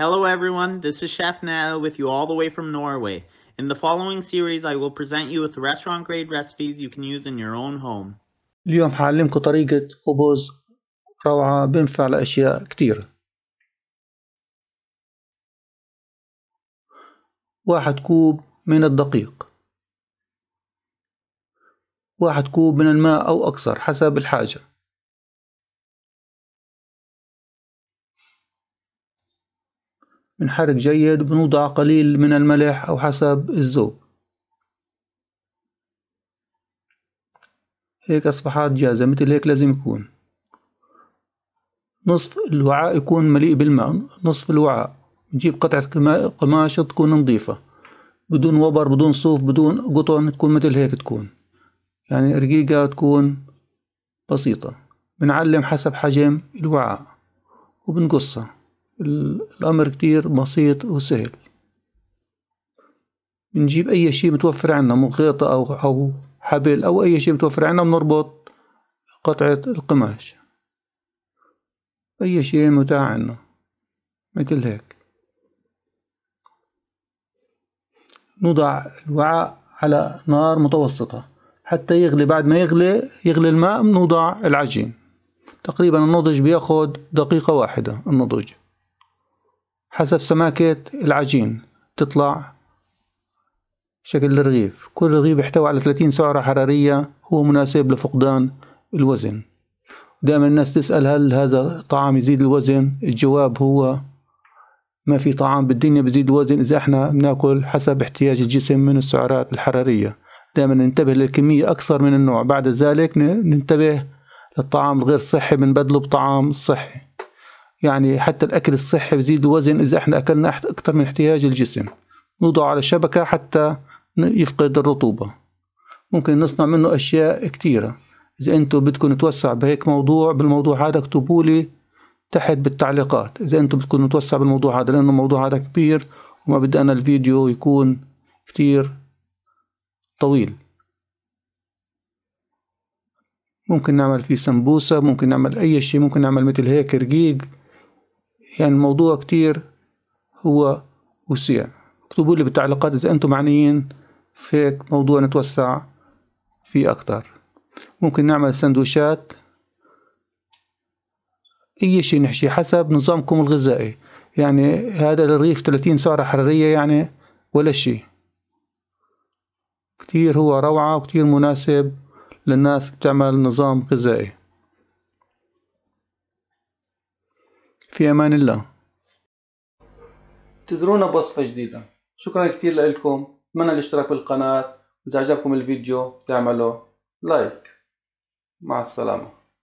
Hello everyone, this is Chef Nana with you all the way from Norway. In the following series I will present you with restaurant grade recipes you can use in your own home. اليوم حعلمكم طريقة خبز روعة بنفع لأشياء كتير واحد كوب من الدقيق واحد كوب من الماء أو أكثر حسب الحاجة بنحرك جيد وبنوضع قليل من الملح أو حسب الذوق هيك أصبحت جاهزة مثل هيك لازم يكون نصف الوعاء يكون مليء بالماء نصف الوعاء نجيب قطعة قماش تكون نظيفة بدون وبر بدون صوف بدون قطن تكون مثل هيك تكون يعني رقيقة تكون بسيطة بنعلم حسب حجم الوعاء وبنقصها الأمر كتير بسيط وسهل بنجيب أي شي متوفر عنا مخيطة أو أو حبل أو أي شي متوفر عنا بنربط قطعة القماش أي شي متاح عنا مثل هيك نوضع الوعاء على نار متوسطة حتى يغلي بعد ما يغلي يغلي الماء بنوضع العجين تقريبا النضج بياخد دقيقة واحدة النضج حسب سماكة العجين تطلع شكل الرغيف كل رغيف يحتوي على 30 سعرة حرارية هو مناسب لفقدان الوزن دائما الناس تسأل هل هذا طعام يزيد الوزن الجواب هو ما في طعام بالدنيا بزيد الوزن إذا احنا بناكل حسب احتياج الجسم من السعرات الحرارية دائما ننتبه للكمية أكثر من النوع بعد ذلك ننتبه للطعام الغير صحي بنبدله بطعام صحي يعني حتى الأكل الصحي بزيد الوزن إذا إحنا أكلنا أكثر من احتياج الجسم نوضع على الشبكة حتى يفقد الرطوبة ممكن نصنع منه أشياء كتيرة إذا أنتم بدكم نتوسع بهيك موضوع بالموضوع هذا اكتبوا لي تحت بالتعليقات إذا أنتم بدكم نتوسع بالموضوع هذا لأنه الموضوع هذا كبير وما بدي أنا الفيديو يكون كتير طويل ممكن نعمل فيه سمبوسة ممكن نعمل أي شيء ممكن نعمل مثل هيك رقيق يعني الموضوع كتير هو وسيع اكتبوا لي بالتعليقات إذا أنتم معنيين في موضوع نتوسع فيه أكتر ممكن نعمل سندوشات أي شيء نحشي حسب نظامكم الغذائي يعني هذا الرغيف 30 سعرة حرارية يعني ولا شيء كتير هو روعة وكتير مناسب للناس بتعمل نظام غذائي في أمان الله انتظرونا بوصفة جديدة شكرا كثير لكم اتمنى الاشتراك بالقناة وإذا عجبكم الفيديو تعملوا لايك مع السلامة